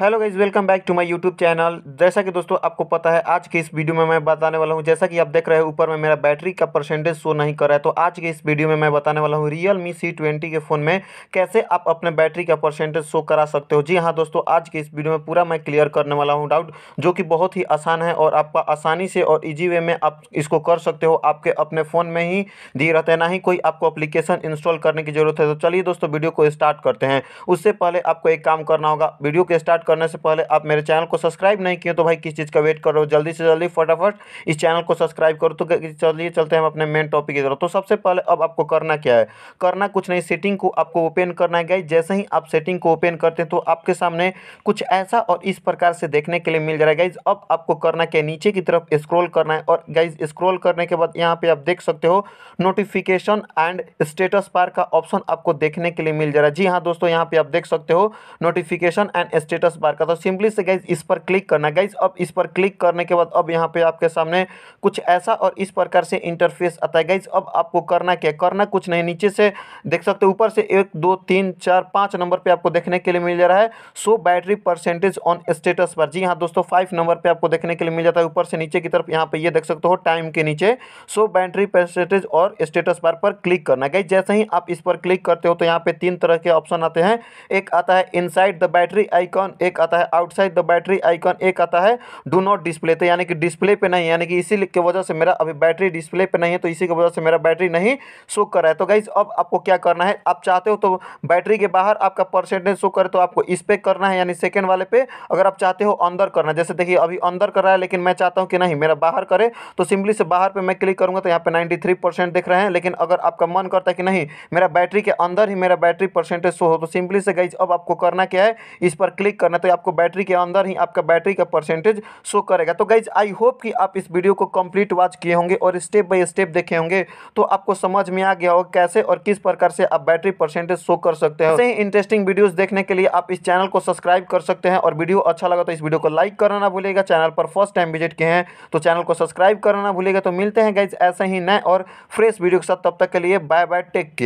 hello guys welcome back to my YouTube channel जैसा कि दोस्तों आपको पता है आज के इस वीडियो में मैं बताने वाला हूं जैसा कि आप देख रहे हैं ऊपर में मेरा बैटरी का परसेंटेज शो नहीं कर रहा है तो आज के इस वीडियो में मैं बताने वाला हूं रियल मी सी ट्वेंटी के फ़ोन में कैसे आप अपने बैटरी का परसेंटेज शो करा सकते हो जी हाँ दोस्तों आज के इस वीडियो में पूरा मैं क्लियर करने वाला हूँ डाउट जो कि बहुत ही आसान है और आपका आसानी से और ईजी वे में आप इसको कर सकते हो आपके अपने फ़ोन में ही दिए रहते हैं ना ही कोई आपको अप्लीकेशन इंस्टॉल करने की ज़रूरत है तो चलिए दोस्तों वीडियो को स्टार्ट करते हैं उससे पहले आपको एक काम करना होगा वीडियो को स्टार्ट करने से पहले आप मेरे चैनल को सब्सक्राइब नहीं किए तो भाई किस चीज़ का वेट कर रहे हो जल्दी से जल्दी फटाफट इस चैनल को सब्सक्राइब करो तो चलिए चलते हैं हम अपने मेन टॉपिक की तरफ तो सबसे पहले अब आपको करना क्या है करना कुछ नहीं सेटिंग को आपको ओपन करना है गाइज जैसे ही आप सेटिंग को ओपन करते हैं तो आपके सामने कुछ ऐसा और इस प्रकार से देखने के लिए मिल जा जाएगा गाइज अब आपको करना क्या नीचे की तरफ स्क्रोल करना है और गाइज स्क्रोल करने के बाद यहाँ पे आप देख सकते हो नोटिफिकेशन एंड स्टेटस पार का ऑप्शन आपको देखने के लिए मिल जा रहा है जी हाँ दोस्तों यहाँ पे आप देख सकते हो notification and status plus bar का तो सिंपली से गाइज इस पर क्लिक करना गाइज अब इस पर क्लिक करने के बाद अब यहाँ पे आपके सामने कुछ ऐसा और इस प्रकार से इंटरफेस आता है गाइज अब आपको करना क्या करना कुछ नहीं नीचे से देख सकते ऊपर से एक दो तीन चार पाँच नंबर पर आपको देखने के लिए मिल जा रहा है so battery percentage on status पर जी हाँ दोस्तों फाइव नंबर पर आपको देखने के लिए मिल जाता है ऊपर से नीचे की तरफ यहाँ पर ये देख सकते हो टाइम के नीचे सो बैटरी परसेंटेज और स्टेटस बार पर क्लिक करना गाइज जैसे ही आप इस पर क्लिक करते हो तो यहाँ पे तीन तरह के ऑप्शन आते हैं एक आता है इनसाइड द बैटरी आइकॉन एक आता है आउटसाइड द बैटरी आइकन एक आता है डू नॉट डिस्प्ले तो यानी कि डिस्प्ले पे नहीं यानी कि इसी के वजह से मेरा अभी बैटरी डिस्प्ले पे नहीं है तो इसी की वजह से मेरा बैटरी नहीं शो कर रहा है तो गाइज अब आपको क्या करना है आप चाहते हो तो बैटरी के बाहर आपका परसेंटेज शो करे तो आपको इस पर करना है यानी सेकेंड वाले पे अगर आप चाहते हो अंदर करना जैसे देखिए अभी अंदर कर रहा है लेकिन मैं चाहता हूँ कि नहीं मेरा बाहर करे तो सिंपली से बाहर पर मैं क्लिक करूँगा तो यहाँ पर नाइन्टी देख रहे हैं लेकिन अगर आपका मन करता है कि नहीं मेरा बैटरी के अंदर ही मेरा बैटरी परसेंटेज शो हो तो सिंपली से गाइज अब आपको करना क्या है इस पर क्लिक करना करना तो आपको बैटरी के अंदर ही आपका बैटरी का परसेंटेज शो करेगा तो गाइज आई होप कि आप इस वीडियो को कंप्लीट वॉच किए होंगे और स्टेप बाय स्टेप देखे होंगे तो आपको समझ में आ गया होगा कैसे और किस प्रकार से आप बैटरी परसेंटेज शो कर सकते हैं ऐसे ही इंटरेस्टिंग वीडियोस देखने के लिए आप इस चैनल को सब्सक्राइब कर सकते हैं और वीडियो अच्छा लगा तो इस वीडियो को लाइक करना ना भूलेगा चैनल पर फर्स्ट टाइम विजिट किए हैं तो चैनल को सब्सक्राइब करना ना भूलेगा तो मिलते हैं गाइज ऐसे ही नए और फ्रेश वीडियो के साथ तब तक के लिए बाय बाय टेक केयर